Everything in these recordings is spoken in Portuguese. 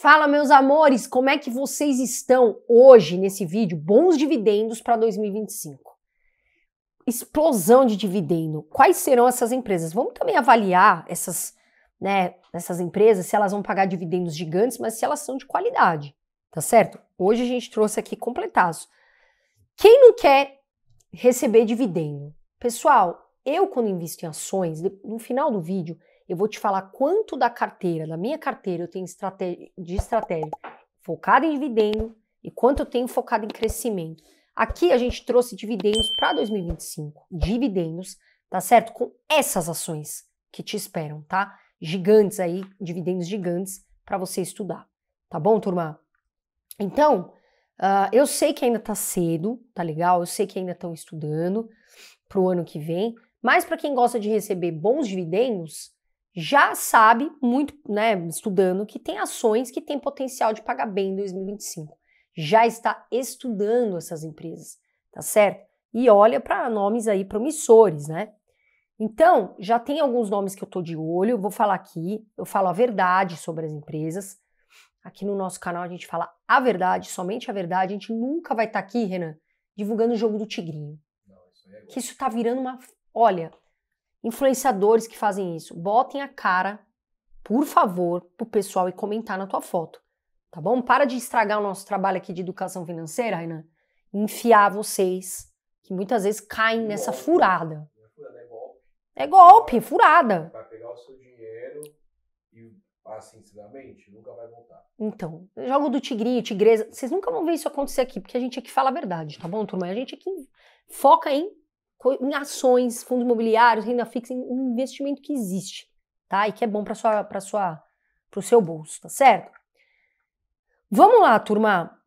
Fala, meus amores, como é que vocês estão hoje nesse vídeo? Bons dividendos para 2025. Explosão de dividendo. Quais serão essas empresas? Vamos também avaliar essas, né, essas empresas, se elas vão pagar dividendos gigantes, mas se elas são de qualidade, tá certo? Hoje a gente trouxe aqui completados. Quem não quer receber dividendo? Pessoal, eu quando invisto em ações, no final do vídeo, eu vou te falar quanto da carteira, da minha carteira, eu tenho estratégia, de estratégia focada em dividendo e quanto eu tenho focado em crescimento. Aqui a gente trouxe dividendos para 2025. Dividendos, tá certo? Com essas ações que te esperam, tá? Gigantes aí, dividendos gigantes para você estudar. Tá bom, turma? Então, uh, eu sei que ainda tá cedo, tá legal? Eu sei que ainda estão estudando para o ano que vem, mas para quem gosta de receber bons dividendos, já sabe, muito né, estudando, que tem ações que têm potencial de pagar bem em 2025. Já está estudando essas empresas, tá certo? E olha para nomes aí promissores, né? Então, já tem alguns nomes que eu estou de olho, vou falar aqui, eu falo a verdade sobre as empresas. Aqui no nosso canal a gente fala a verdade, somente a verdade. A gente nunca vai estar tá aqui, Renan, divulgando o jogo do Tigrinho. Não, isso é que isso tá virando uma. Olha, influenciadores que fazem isso, botem a cara, por favor, pro pessoal e comentar na tua foto, tá bom? Para de estragar o nosso trabalho aqui de educação financeira, Renan, enfiar vocês que muitas vezes caem golpe. nessa furada. É golpe. é golpe, furada. Vai pegar o seu dinheiro e, ah, assim, sinceramente, nunca vai voltar. Então, jogo do tigrinho, tigresa, vocês nunca vão ver isso acontecer aqui, porque a gente aqui é fala a verdade, tá bom, turma? A gente aqui é foca em em ações, fundos imobiliários, renda fixa, em um investimento que existe, tá? E que é bom para sua, para sua, para o seu bolso, tá certo? Vamos lá, turma.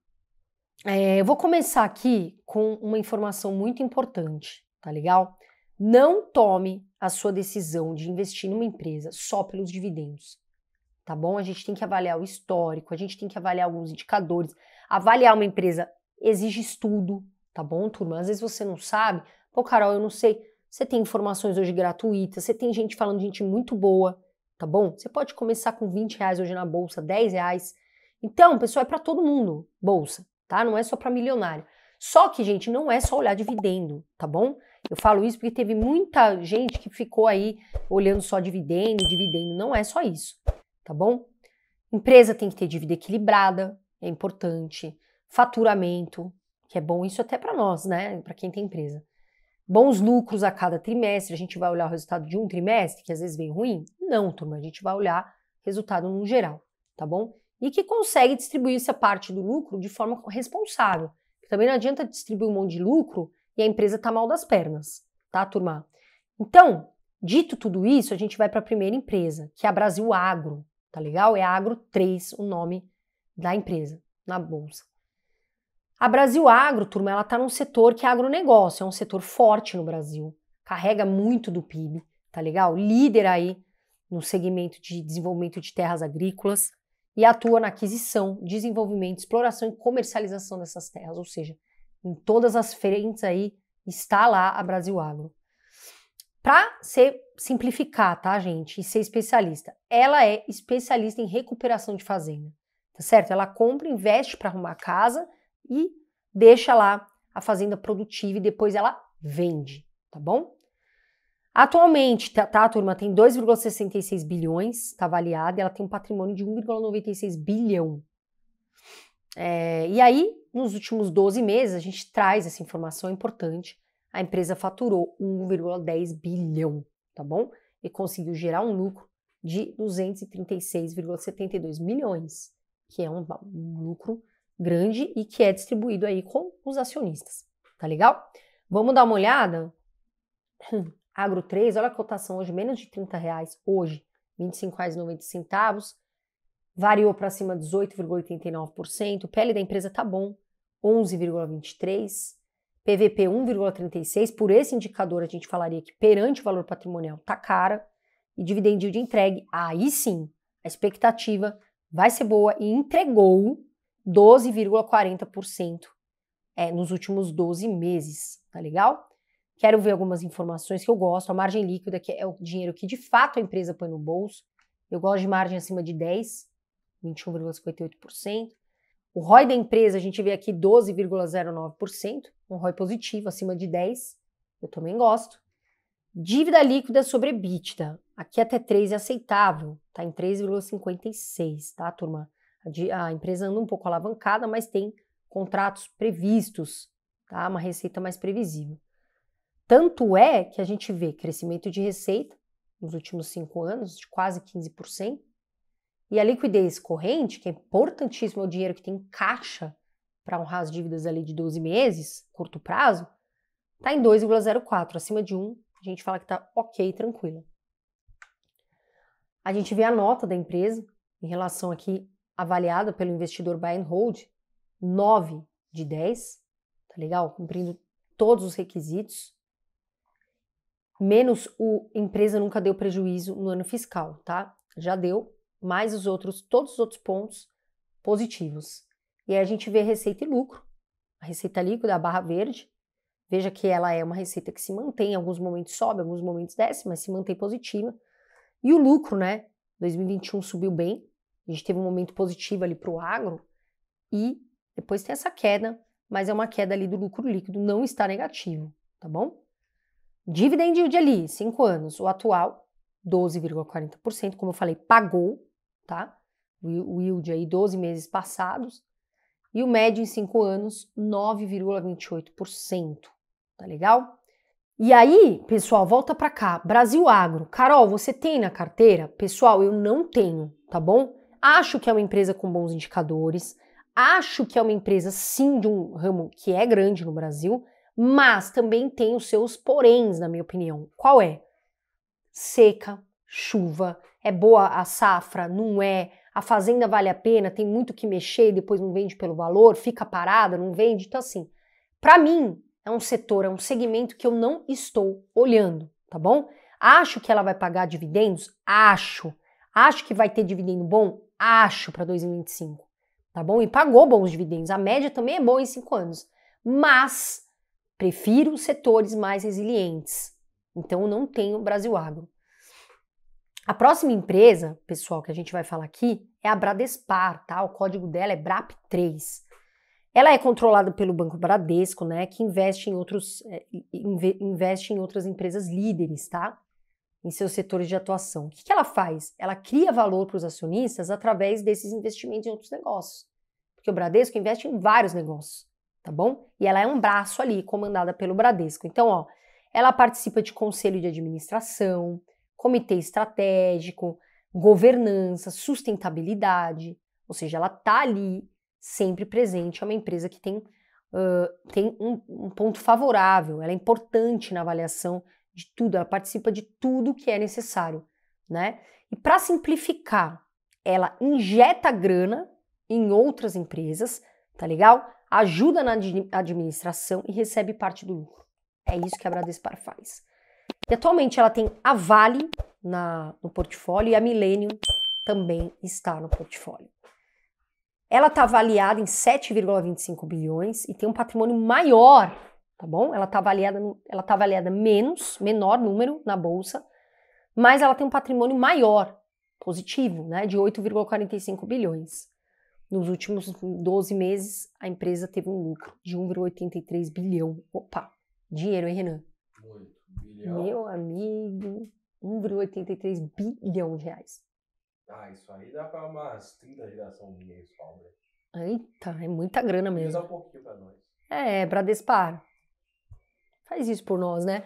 É, eu vou começar aqui com uma informação muito importante, tá legal? Não tome a sua decisão de investir numa empresa só pelos dividendos, tá bom? A gente tem que avaliar o histórico, a gente tem que avaliar alguns indicadores. Avaliar uma empresa exige estudo, tá bom, turma? Às vezes você não sabe, Pô, Carol, eu não sei. Você tem informações hoje gratuitas, você tem gente falando de gente muito boa, tá bom? Você pode começar com 20 reais hoje na bolsa, 10 reais. Então, pessoal, é para todo mundo bolsa, tá? Não é só para milionário. Só que, gente, não é só olhar dividendo, tá bom? Eu falo isso porque teve muita gente que ficou aí olhando só dividendo, dividendo. Não é só isso, tá bom? Empresa tem que ter dívida equilibrada, é importante. Faturamento, que é bom isso até para nós, né? Para quem tem empresa bons lucros a cada trimestre, a gente vai olhar o resultado de um trimestre, que às vezes vem ruim? Não, turma, a gente vai olhar resultado no geral, tá bom? E que consegue distribuir essa parte do lucro de forma responsável. Também não adianta distribuir um monte de lucro e a empresa tá mal das pernas, tá, turma? Então, dito tudo isso, a gente vai para a primeira empresa, que é a Brasil Agro, tá legal? É Agro 3 o nome da empresa na bolsa. A Brasil Agro, turma, ela está num setor que é agronegócio, é um setor forte no Brasil, carrega muito do PIB, tá legal? Líder aí no segmento de desenvolvimento de terras agrícolas e atua na aquisição, desenvolvimento, exploração e comercialização dessas terras, ou seja, em todas as frentes aí está lá a Brasil Agro. Para ser simplificar, tá, gente, e ser especialista, ela é especialista em recuperação de fazenda, tá certo? Ela compra, investe para arrumar casa e deixa lá a fazenda produtiva e depois ela vende, tá bom? Atualmente, tá, tá turma, tem 2,66 bilhões, está avaliada, e ela tem um patrimônio de 1,96 bilhão. É, e aí, nos últimos 12 meses, a gente traz essa informação é importante, a empresa faturou 1,10 bilhão, tá bom? E conseguiu gerar um lucro de 236,72 milhões, que é um, um lucro grande e que é distribuído aí com os acionistas. Tá legal? Vamos dar uma olhada? Agro 3, olha a cotação hoje, menos de 30 reais hoje, R$ 25,90. Variou para cima 18,89%. O PL da empresa tá bom, 11,23%. PVP 1,36%. Por esse indicador, a gente falaria que perante o valor patrimonial tá cara. E dividendo de entregue, aí sim, a expectativa vai ser boa e entregou 12,40% é, nos últimos 12 meses, tá legal? Quero ver algumas informações que eu gosto. A margem líquida, que é o dinheiro que de fato a empresa põe no bolso. Eu gosto de margem acima de 10, 21,58%. O ROI da empresa, a gente vê aqui 12,09%, um ROI positivo, acima de 10. Eu também gosto. Dívida líquida sobre EBITDA, aqui até 3 é aceitável, tá em 3,56, tá, turma? a empresa anda um pouco alavancada, mas tem contratos previstos, tá? uma receita mais previsível. Tanto é que a gente vê crescimento de receita nos últimos cinco anos, de quase 15%, e a liquidez corrente, que é importantíssimo, é o dinheiro que tem caixa para honrar as dívidas ali de 12 meses, curto prazo, está em 2,04, acima de 1, a gente fala que está ok, tranquila. A gente vê a nota da empresa em relação aqui avaliada pelo investidor buy and hold, 9 de 10, tá legal? Cumprindo todos os requisitos, menos o empresa nunca deu prejuízo no ano fiscal, tá? Já deu, mais os outros, todos os outros pontos positivos. E aí a gente vê receita e lucro. A receita líquida, a barra verde, veja que ela é uma receita que se mantém, em alguns momentos sobe, em alguns momentos desce, mas se mantém positiva. E o lucro, né? 2021 subiu bem, a gente teve um momento positivo ali para o agro e depois tem essa queda, mas é uma queda ali do lucro líquido, não está negativo, tá bom? Dividend yield ali, 5 anos, o atual 12,40%, como eu falei, pagou, tá? O yield aí 12 meses passados e o médio em 5 anos 9,28%, tá legal? E aí, pessoal, volta para cá, Brasil Agro. Carol, você tem na carteira? Pessoal, eu não tenho, tá bom? acho que é uma empresa com bons indicadores, acho que é uma empresa sim de um ramo que é grande no Brasil, mas também tem os seus poréns, na minha opinião. Qual é? Seca, chuva, é boa a safra, não é, a fazenda vale a pena, tem muito que mexer, depois não vende pelo valor, fica parada, não vende, então assim. Para mim, é um setor, é um segmento que eu não estou olhando, tá bom? Acho que ela vai pagar dividendos? Acho. Acho que vai ter dividendo bom? acho, para 2025, tá bom? E pagou bons dividendos. A média também é boa em cinco anos, mas prefiro setores mais resilientes. Então não tenho Brasil Agro. A próxima empresa, pessoal, que a gente vai falar aqui é a Bradespar, tá? O código dela é BRAP3. Ela é controlada pelo Banco Bradesco, né? Que investe em outros eh, investe em outras empresas líderes, tá? em seus setores de atuação. O que, que ela faz? Ela cria valor para os acionistas através desses investimentos em outros negócios. Porque o Bradesco investe em vários negócios, tá bom? E ela é um braço ali, comandada pelo Bradesco. Então, ó, ela participa de conselho de administração, comitê estratégico, governança, sustentabilidade, ou seja, ela está ali sempre presente. É uma empresa que tem, uh, tem um, um ponto favorável, ela é importante na avaliação de tudo, ela participa de tudo que é necessário, né? E para simplificar, ela injeta grana em outras empresas, tá legal? Ajuda na administração e recebe parte do lucro. É isso que a Bradespar faz. E atualmente ela tem a Vale na, no portfólio e a Millennium também está no portfólio. Ela está avaliada em 7,25 bilhões e tem um patrimônio maior tá bom? Ela está avaliada, ela tá avaliada menos, menor número na bolsa, mas ela tem um patrimônio maior, positivo, né, de 8,45 bilhões. Nos últimos 12 meses, a empresa teve um lucro de 1,83 bilhão. Opa, dinheiro, hein, Renan? Muito, bilhão. Meu amigo, 1,83 bilhão de reais. Ah, isso aí dá para umas 30 gerações de sobra. Né? Eita, é muita grana mesmo. Só um pouquinho para nós. É, Bradespar, Faz isso por nós, né?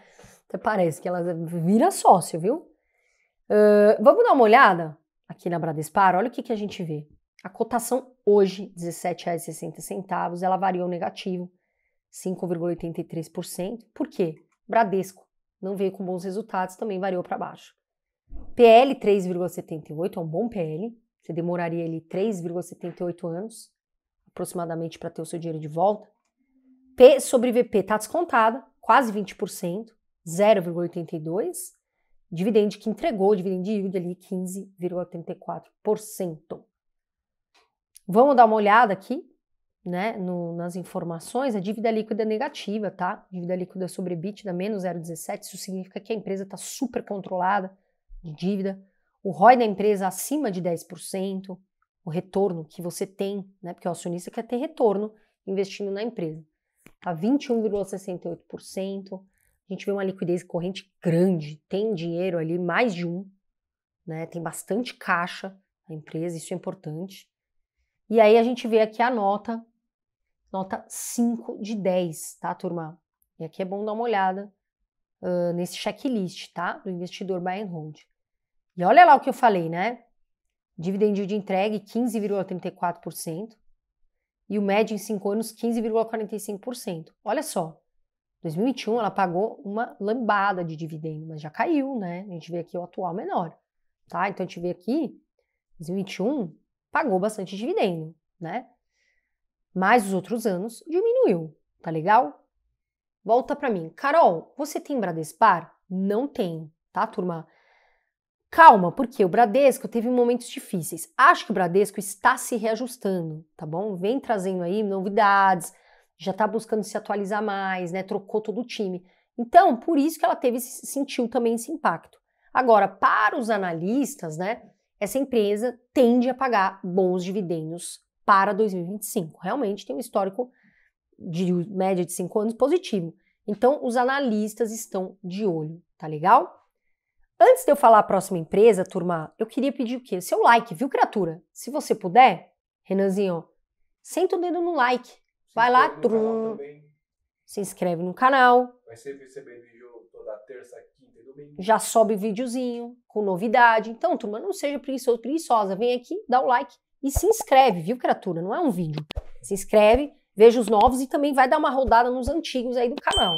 Até parece que ela vira sócio, viu? Uh, vamos dar uma olhada aqui na Bradespar? Olha o que, que a gente vê. A cotação hoje, R$ 17,60, ela variou negativo, 5,83%. Por quê? Bradesco não veio com bons resultados, também variou para baixo. PL 3,78 é um bom PL, você demoraria ali 3,78 anos aproximadamente para ter o seu dinheiro de volta. P sobre VP está descontada, quase 20%, 0,82%. Dividende que entregou, dividendo de yield ali, 15,84%. Vamos dar uma olhada aqui, né, no, nas informações. A dívida líquida é negativa, tá? Dívida líquida sobre EBITDA, menos 0,17. Isso significa que a empresa está super controlada de dívida. O ROI da empresa acima de 10%. O retorno que você tem, né? Porque o acionista quer ter retorno investindo na empresa a 21,68%. A gente vê uma liquidez corrente grande, tem dinheiro ali, mais de um, né? Tem bastante caixa a empresa, isso é importante. E aí a gente vê aqui a nota, nota 5 de 10, tá, turma? E aqui é bom dar uma olhada uh, nesse checklist, tá? Do investidor buy and hold. E olha lá o que eu falei, né? Dividend de entregue 15,34% e o médio em 5 anos 15,45%. Olha só, 2021 ela pagou uma lambada de dividendo, mas já caiu, né? A gente vê aqui o atual menor, tá? Então a gente vê aqui 2021 pagou bastante dividendo, né? Mas os outros anos diminuiu, tá legal? Volta para mim. Carol, você tem Bradespar? Não tem, tá, turma? Calma, porque o Bradesco teve momentos difíceis. Acho que o Bradesco está se reajustando, tá bom? Vem trazendo aí novidades, já está buscando se atualizar mais, né? Trocou todo o time. Então, por isso que ela teve sentiu também esse impacto. Agora, para os analistas, né? Essa empresa tende a pagar bons dividendos para 2025. Realmente tem um histórico de média de cinco anos positivo. Então, os analistas estão de olho, tá legal? Antes de eu falar a próxima empresa, turma, eu queria pedir o quê? seu like, viu, criatura? Se você puder, Renanzinho, senta o dedo no like. Se vai lá, trum. Se inscreve no canal. Vai ser receber vídeo toda terça, quinta e domingo. Já sobe videozinho com novidade. Então, turma, não seja preguiçoso, preguiçosa. Vem aqui, dá o like e se inscreve, viu, criatura? Não é um vídeo. Se inscreve, veja os novos e também vai dar uma rodada nos antigos aí do canal.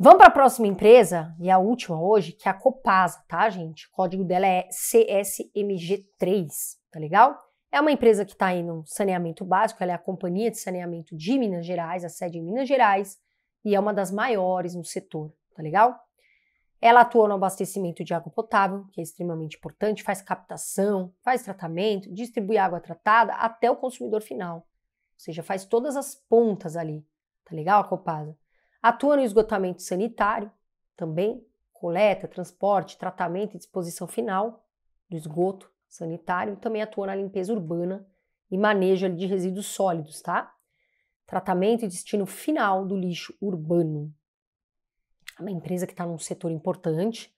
Vamos para a próxima empresa, e a última hoje, que é a Copasa, tá, gente? O código dela é CSMG3, tá legal? É uma empresa que está aí no saneamento básico, ela é a Companhia de Saneamento de Minas Gerais, a sede em Minas Gerais, e é uma das maiores no setor, tá legal? Ela atua no abastecimento de água potável, que é extremamente importante, faz captação, faz tratamento, distribui água tratada até o consumidor final. Ou seja, faz todas as pontas ali, tá legal, a Copasa? Atua no esgotamento sanitário, também coleta, transporte, tratamento e disposição final do esgoto sanitário, também atua na limpeza urbana e manejo de resíduos sólidos, tá? Tratamento e destino final do lixo urbano. É uma empresa que está num setor importante,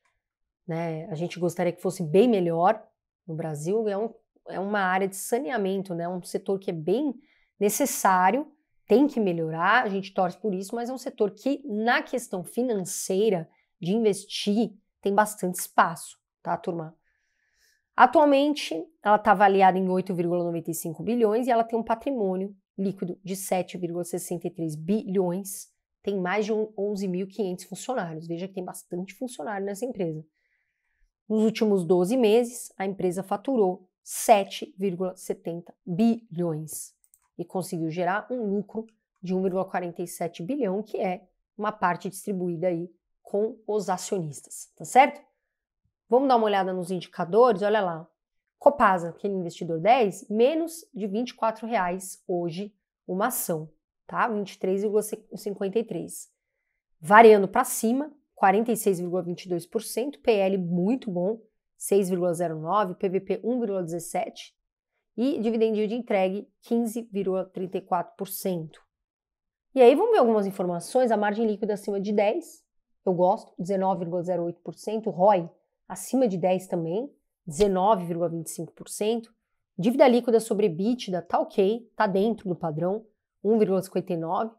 né? A gente gostaria que fosse bem melhor no Brasil. É, um, é uma área de saneamento, né? É um setor que é bem necessário tem que melhorar, a gente torce por isso, mas é um setor que, na questão financeira, de investir, tem bastante espaço, tá, turma? Atualmente, ela está avaliada em 8,95 bilhões e ela tem um patrimônio líquido de 7,63 bilhões, tem mais de 11.500 funcionários. Veja que tem bastante funcionário nessa empresa. Nos últimos 12 meses, a empresa faturou 7,70 bilhões e conseguiu gerar um lucro de 1,47 bilhão, que é uma parte distribuída aí com os acionistas, tá certo? Vamos dar uma olhada nos indicadores, olha lá. Copasa, aquele investidor 10, menos de 24 reais hoje uma ação, tá? 23,53. Variando para cima, 46,22%, PL muito bom, 6,09, PVP 1,17, e dividend yield entregue 15,34%. E aí vamos ver algumas informações, a margem líquida acima de 10, eu gosto, 19,08%, ROI acima de 10 também, 19,25%, dívida líquida sobre EBITDA tá ok, tá dentro do padrão, 1,59,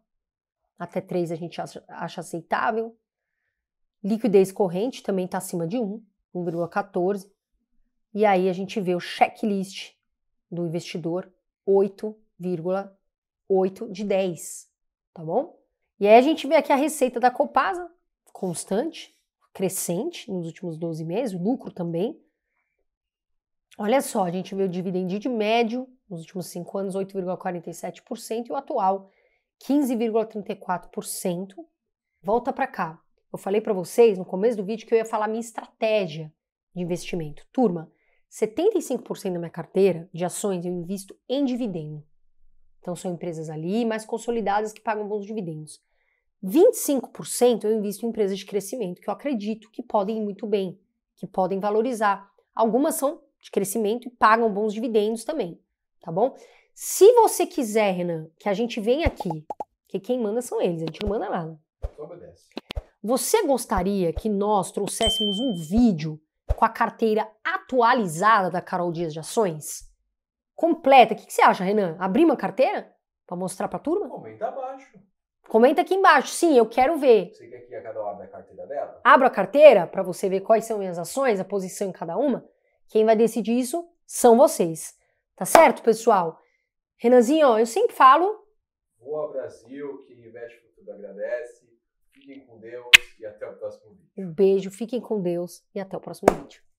até 3 a gente acha, acha aceitável, liquidez corrente também tá acima de 1, 1,14, e aí a gente vê o checklist do investidor 8,8 de 10, tá bom? E aí a gente vê aqui a receita da Copasa, constante, crescente nos últimos 12 meses, o lucro também. Olha só, a gente vê o dividendo de médio nos últimos 5 anos 8,47% e o atual 15,34%. Volta para cá. Eu falei para vocês no começo do vídeo que eu ia falar minha estratégia de investimento. Turma, 75% da minha carteira de ações eu invisto em dividendo. Então são empresas ali mais consolidadas que pagam bons dividendos. 25% eu invisto em empresas de crescimento que eu acredito que podem ir muito bem, que podem valorizar. Algumas são de crescimento e pagam bons dividendos também, tá bom? Se você quiser, Renan, que a gente venha aqui, que quem manda são eles, a gente não manda nada. Você gostaria que nós trouxéssemos um vídeo com a carteira atualizada da Carol Dias de Ações? Completa. O que, você acha, Renan? Abrir uma carteira? para mostrar para a turma? Comenta abaixo. Comenta aqui embaixo. Sim, eu quero ver. Você quer que a um abra a carteira dela? Abro a carteira para você ver quais são minhas ações, a posição em cada uma. Quem vai decidir isso são vocês. Tá certo, pessoal? Renanzinho, ó, eu sempre falo. Boa Brasil, quem investe futuro agradece. Fiquem com Deus e até o próximo vídeo. Um beijo, fiquem com Deus e até o próximo vídeo.